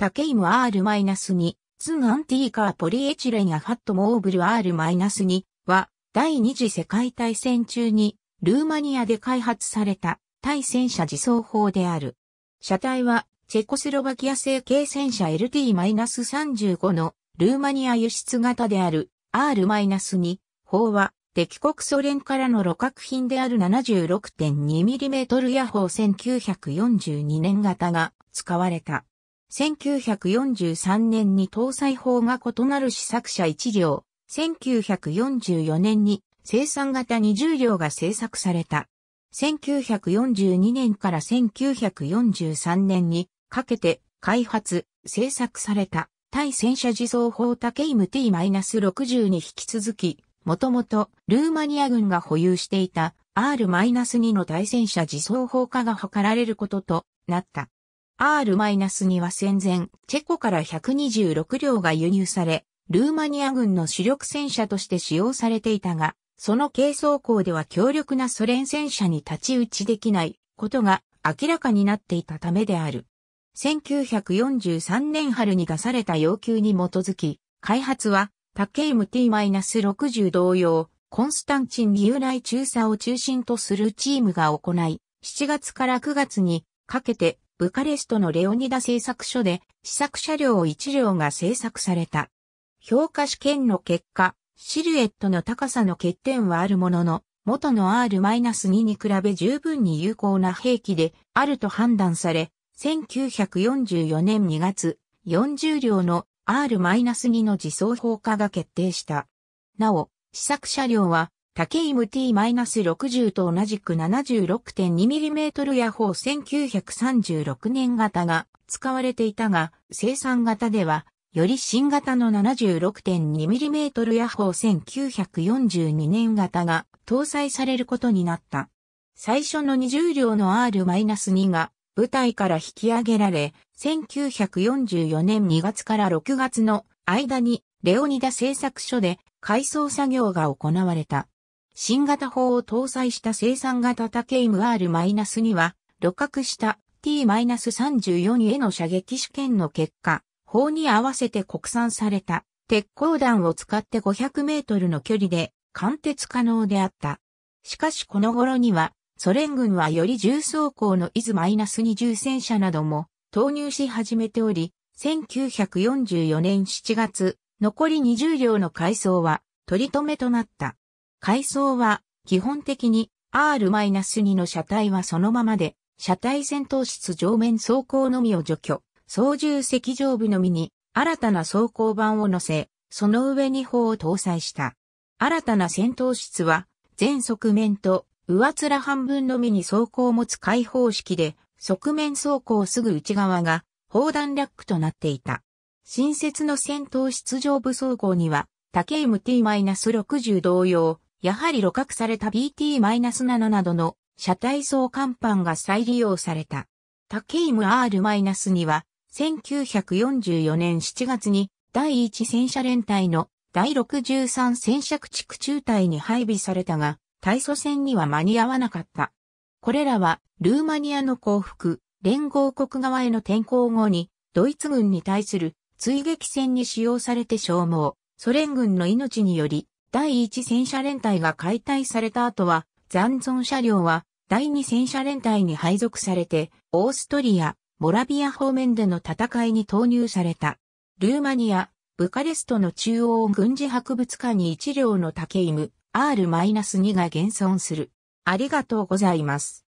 タケイム R-2、ツンアンティーカーポリエチレンやファットモーブル R-2 は、第二次世界大戦中に、ルーマニアで開発された、対戦車自走砲である。車体は、チェコスロバキア製軽戦車 LT-35 の、ルーマニア輸出型である R-2 砲は、敵国ソ連からの露獲品である 76.2mm 野砲ー1942年型が使われた。1943年に搭載法が異なる試作車1両、1944年に生産型20両が製作された。1942年から1943年にかけて開発、製作された対戦車自走砲イム t 6 0に引き続き、もともとルーマニア軍が保有していた R-2 の対戦車自走砲化が図られることとなった。R-2 は戦前、チェコから126両が輸入され、ルーマニア軍の主力戦車として使用されていたが、その軽装甲では強力なソ連戦車に立ち打ちできないことが明らかになっていたためである。1943年春に出された要求に基づき、開発はタイム t 6 0同様、コンスタンチン由来中佐を中心とするチームが行い、7月から9月にかけてブカレストのレオニダ製作所で試作車両1両が製作された。評価試験の結果、シルエットの高さの欠点はあるものの、元の R-2 に比べ十分に有効な兵器であると判断され、1944年2月、40両の R-2 の自走砲化が決定した。なお、試作車両は竹イム T-60 と同じく 76.2mm ヤホー1936年型が使われていたが、生産型では、より新型の 76.2mm ヤホー1942年型が搭載されることになった。最初の20両の R-2 が舞台から引き上げられ、1944年2月から6月の間にレオニダ製作所で改装作業が行われた。新型砲を搭載した生産型タケイム R-2 は、露角した T-34 への射撃試験の結果、砲に合わせて国産された鉄鋼弾を使って500メートルの距離で貫徹可能であった。しかしこの頃には、ソ連軍はより重装甲のイズ2重戦車なども投入し始めており、1944年7月、残り20両の改装は取り留めとなった。階層は、基本的に R-2 の車体はそのままで、車体先頭室上面走行のみを除去、操縦席上部のみに新たな走行板を乗せ、その上に砲を搭載した。新たな先頭室は、全側面と上面半分のみに走行を持つ開放式で、側面走行すぐ内側が砲弾ラックとなっていた。新設の先頭室上部走行には、竹 MT-60 同様、やはり露角された BT-7 などの車体装甲板が再利用された。タケイム R-2 は、1944年7月に第1戦車連隊の第63戦車駆逐中隊に配備されたが、対祖戦には間に合わなかった。これらは、ルーマニアの降伏、連合国側への転向後に、ドイツ軍に対する追撃戦に使用されて消耗、ソ連軍の命により、第1戦車連隊が解体された後は、残存車両は第2戦車連隊に配属されて、オーストリア、モラビア方面での戦いに投入された。ルーマニア、ブカレストの中央軍事博物館に一両の竹イム、R-2 が現存する。ありがとうございます。